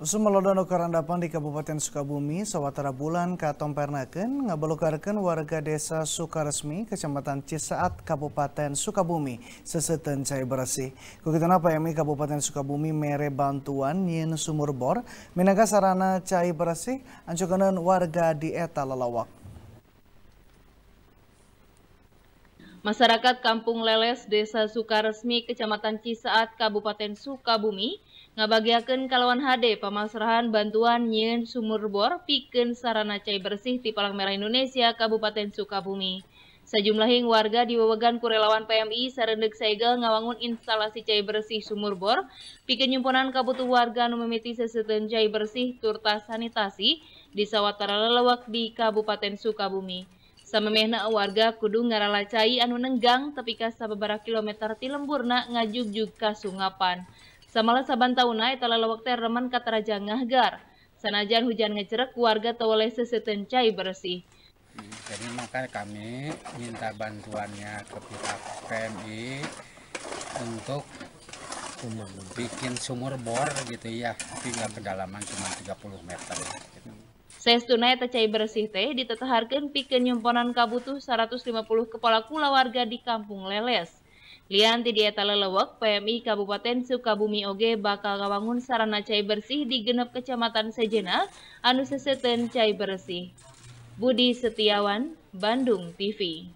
Sumelodono Karandapan di Kabupaten Sukabumi, sawatara bulan Pernaken ngabelukarkeun warga desa Sukaresmi, Kecamatan Cisaat, Kabupaten Sukabumi, seseten cair bersih. Kukitana PMI Kabupaten Sukabumi mere bantuan yin sumur bor, minaga sarana cair bersih, ancukanan warga di eta lalawak. Masyarakat Kampung Leles, Desa Sukaresmi, Kecamatan Cisaat, Kabupaten Sukabumi, ngabagiakan kalawan HD pemasrahan bantuan nyin sumur bor pikeun sarana cai bersih di Palang Merah Indonesia, Kabupaten Sukabumi. Sejumlah hing warga di wewegan kurelawan PMI Serendek segel ngawangun instalasi cai bersih sumur bor, pikeun nyimponan kabutuh warga numemiti sesetan cair cai bersih turta sanitasi di sawatara lelewak di Kabupaten Sukabumi. Samemehna warga kudu ngaralacai anu nenggang tepika sababara kilometer ti lemburna ngajuk ka sungapan. Samalah saban tauna eta lalawak teh reman ka taraja ngahgar. Sanajan hujan ngecerek warga tawaleh seseuteun cai bersih. Jadi maka kami minta bantuannya ke pihak PMI untuk bikin sumur bor gitu ya, tapi nggak kedalaman cuma 30 meter. Gitu. Sestuna eta cai bersih teh ditetaharkan pi penyemponan kabutuh 150 kepala kula warga di Kampung Leles. Lianti di eta lelewek, PMI Kabupaten Sukabumi Oge bakal kawangun sarana cai bersih di genep kecamatan Sejena, anu seseten cai bersih. Budi Setiawan, Bandung TV.